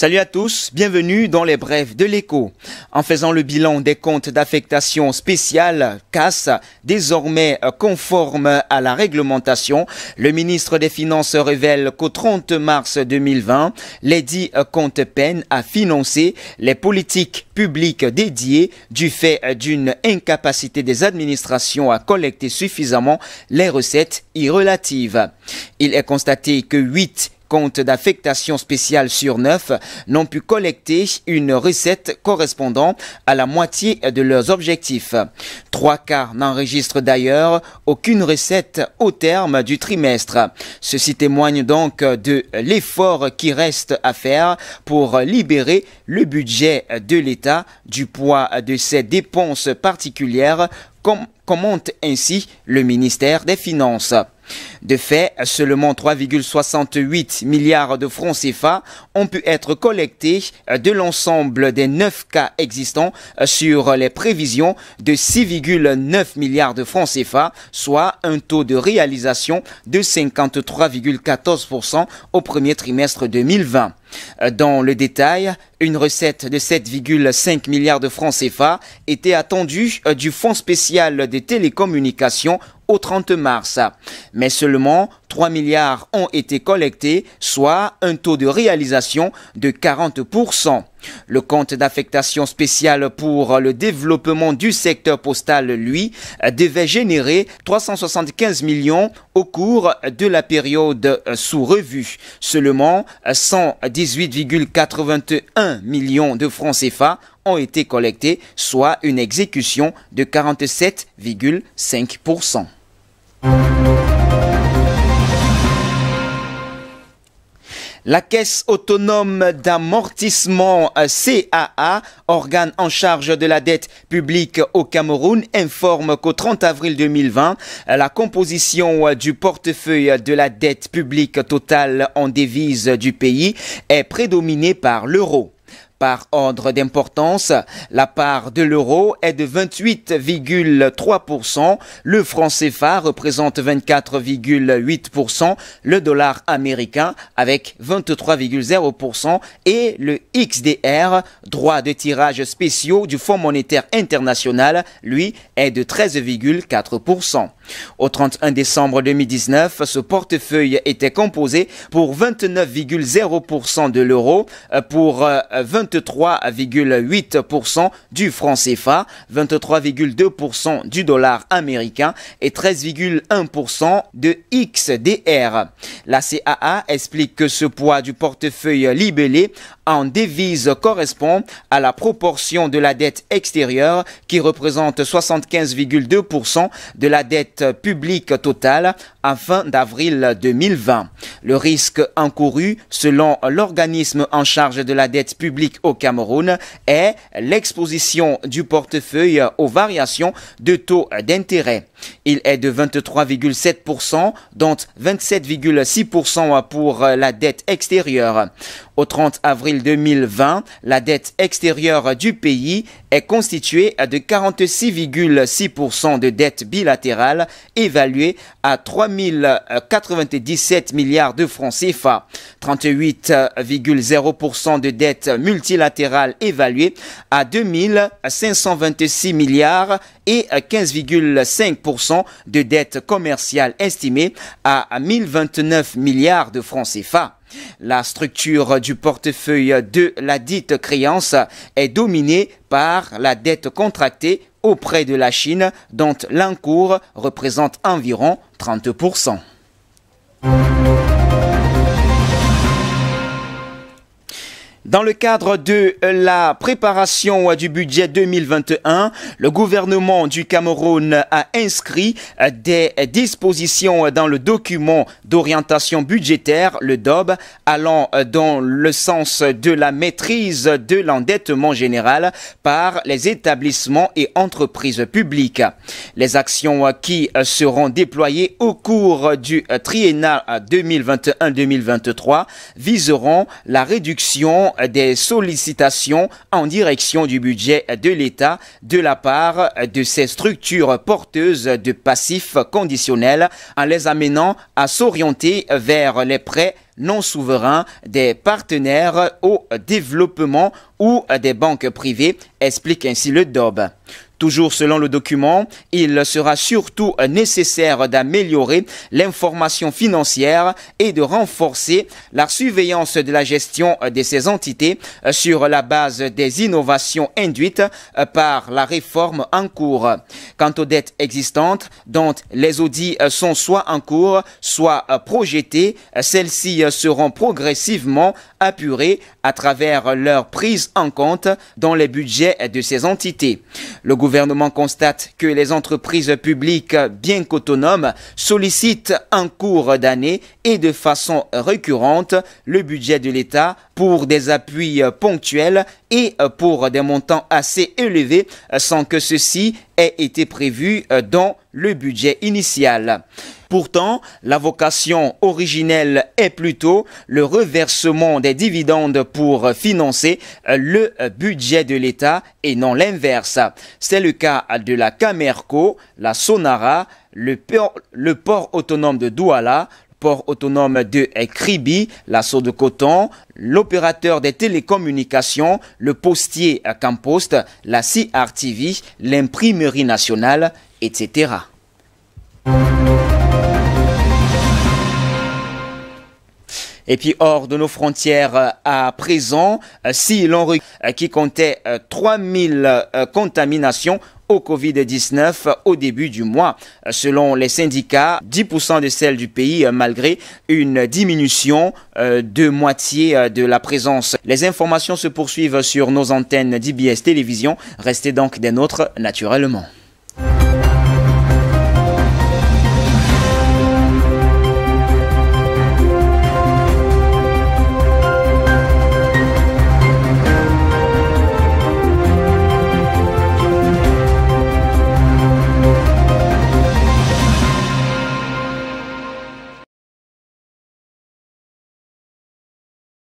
Salut à tous, bienvenue dans les brèves de l'écho. En faisant le bilan des comptes d'affectation spéciale, CAS, désormais conforme à la réglementation, le ministre des Finances révèle qu'au 30 mars 2020, les dix comptes peinent à financer les politiques publiques dédiées du fait d'une incapacité des administrations à collecter suffisamment les recettes irrelatives. Il est constaté que 8 compte d'affectation spéciale sur neuf n'ont pu collecter une recette correspondant à la moitié de leurs objectifs. Trois quarts n'enregistrent d'ailleurs aucune recette au terme du trimestre. Ceci témoigne donc de l'effort qui reste à faire pour libérer le budget de l'État du poids de ses dépenses particulières, comme commente ainsi le ministère des Finances. De fait, seulement 3,68 milliards de francs CFA ont pu être collectés euh, de l'ensemble des 9 cas existants euh, sur les prévisions de 6,9 milliards de francs CFA, soit un taux de réalisation de 53,14% au premier trimestre 2020. Euh, dans le détail, une recette de 7,5 milliards de francs CFA était attendue du Fonds spécial des télécommunications au 30 mars. Mais seulement 3 milliards ont été collectés, soit un taux de réalisation de 40%. Le compte d'affectation spéciale pour le développement du secteur postal, lui, devait générer 375 millions au cours de la période sous revue. Seulement 118,81 millions de francs CFA ont été collectés, soit une exécution de 47,5%. La Caisse autonome d'amortissement euh, CAA, organe en charge de la dette publique au Cameroun, informe qu'au 30 avril 2020, euh, la composition euh, du portefeuille de la dette publique totale en devise du pays est prédominée par l'euro. Par ordre d'importance, la part de l'euro est de 28,3%, le franc CFA représente 24,8%, le dollar américain avec 23,0% et le XDR, droit de tirage spéciaux du Fonds monétaire international, lui est de 13,4%. Au 31 décembre 2019, ce portefeuille était composé pour 29,0% de l'euro, euh, pour 20 euh, 23,8% du franc CFA, 23,2% du dollar américain et 13,1% de XDR. La CAA explique que ce poids du portefeuille libellé en devise correspond à la proportion de la dette extérieure qui représente 75,2% de la dette publique totale à fin d'avril 2020. Le risque encouru selon l'organisme en charge de la dette publique au Cameroun est l'exposition du portefeuille aux variations de taux d'intérêt. Il est de 23,7%, dont 27,6% pour euh, la dette extérieure. Au 30 avril 2020, la dette extérieure du pays est constituée de 46,6% de dette bilatérale évaluée à 3097 milliards de francs CFA, 38,0% de dette multilatérale évaluée à 2526 milliards et 15,5% de dette commerciale estimée à 1029 milliards de francs CFA. La structure du portefeuille de la dite créance est dominée par la dette contractée auprès de la Chine dont l'encours représente environ 30%. Dans le cadre de la préparation du budget 2021, le gouvernement du Cameroun a inscrit des dispositions dans le document d'orientation budgétaire, le DOB, allant dans le sens de la maîtrise de l'endettement général par les établissements et entreprises publiques. Les actions qui seront déployées au cours du triennat 2021-2023 viseront la réduction des sollicitations en direction du budget de l'État de la part de ces structures porteuses de passifs conditionnels en les amenant à s'orienter vers les prêts non souverains des partenaires au développement ou des banques privées, explique ainsi le DOB. Toujours selon le document, il sera surtout nécessaire d'améliorer l'information financière et de renforcer la surveillance de la gestion de ces entités sur la base des innovations induites par la réforme en cours. Quant aux dettes existantes, dont les audits sont soit en cours, soit projetés, celles-ci seront progressivement apurées à travers leur prise en compte dans les budgets de ces entités. Le le gouvernement constate que les entreprises publiques, bien qu'autonomes, sollicitent en cours d'année et de façon récurrente le budget de l'État pour des appuis ponctuels et euh, pour des montants assez élevés euh, sans que ceci ait été prévu euh, dans le budget initial. Pourtant, la vocation originelle est plutôt le reversement des dividendes pour financer le budget de l'État et non l'inverse. C'est le cas de la Camerco, la Sonara, le port, le port autonome de Douala, port autonome de Kribi, l'assaut de coton, l'opérateur des télécommunications, le postier à Campost, la CRTV, l'imprimerie nationale, etc. Et puis hors de nos frontières à présent, si l'on euh, qui comptait 3000 euh, euh, contaminations au Covid-19 au début du mois. Selon les syndicats, 10% de celles du pays euh, malgré une diminution euh, de moitié euh, de la présence. Les informations se poursuivent sur nos antennes d'IBS Télévision. Restez donc des nôtres naturellement.